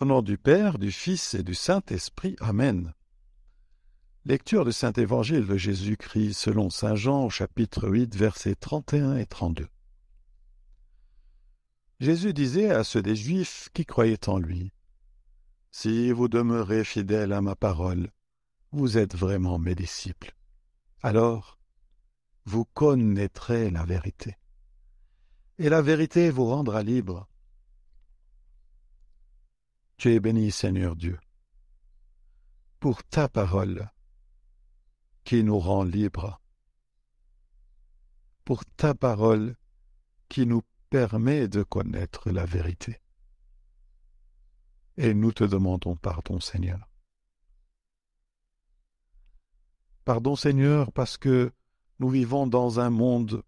Au nom du Père, du Fils et du Saint-Esprit. Amen. Lecture du Saint Évangile de Jésus-Christ selon Saint Jean au chapitre 8 versets 31 et 32. Jésus disait à ceux des Juifs qui croyaient en lui, Si vous demeurez fidèles à ma parole, vous êtes vraiment mes disciples. Alors, vous connaîtrez la vérité et la vérité vous rendra libre. Tu es béni, Seigneur Dieu, pour ta parole qui nous rend libres, pour ta parole qui nous permet de connaître la vérité. Et nous te demandons pardon, Seigneur. Pardon, Seigneur, parce que nous vivons dans un monde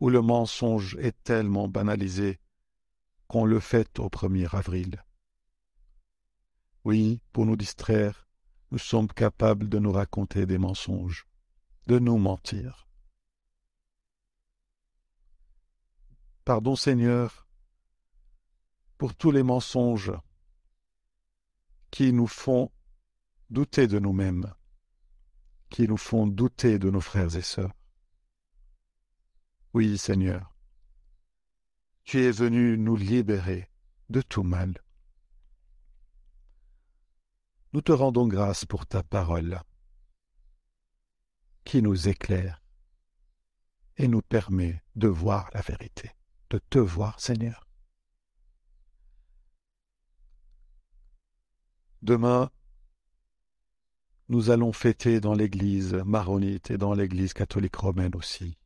où le mensonge est tellement banalisé qu'on le fait au 1er avril. Oui, pour nous distraire, nous sommes capables de nous raconter des mensonges, de nous mentir. Pardon Seigneur pour tous les mensonges qui nous font douter de nous-mêmes, qui nous font douter de nos frères et sœurs. Oui, Seigneur, tu es venu nous libérer de tout mal. Nous te rendons grâce pour ta parole qui nous éclaire et nous permet de voir la vérité, de te voir, Seigneur. Demain, nous allons fêter dans l'Église maronite et dans l'Église catholique romaine aussi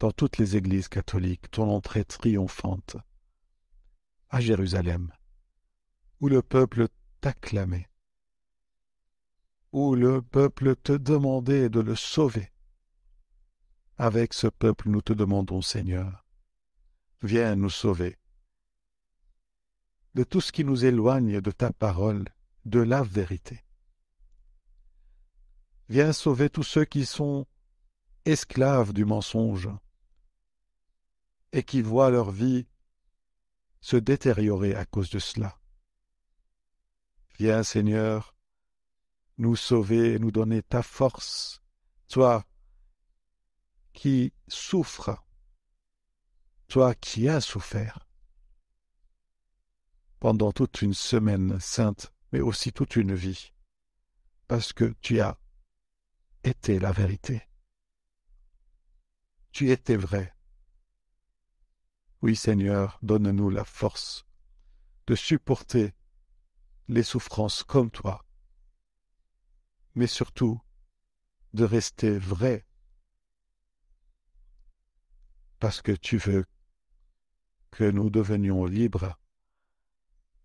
dans toutes les églises catholiques, ton entrée triomphante à Jérusalem, où le peuple t'acclamait, où le peuple te demandait de le sauver. Avec ce peuple, nous te demandons, Seigneur, viens nous sauver de tout ce qui nous éloigne de ta parole, de la vérité. Viens sauver tous ceux qui sont esclaves du mensonge, et qui voient leur vie se détériorer à cause de cela. Viens Seigneur, nous sauver et nous donner ta force, toi qui souffres, toi qui as souffert pendant toute une semaine sainte, mais aussi toute une vie, parce que tu as été la vérité. Tu étais vrai. Oui Seigneur, donne-nous la force de supporter les souffrances comme toi, mais surtout de rester vrai, parce que tu veux que nous devenions libres.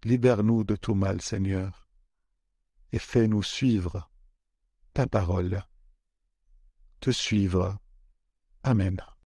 Libère-nous de tout mal, Seigneur, et fais-nous suivre ta parole, te suivre. Amen.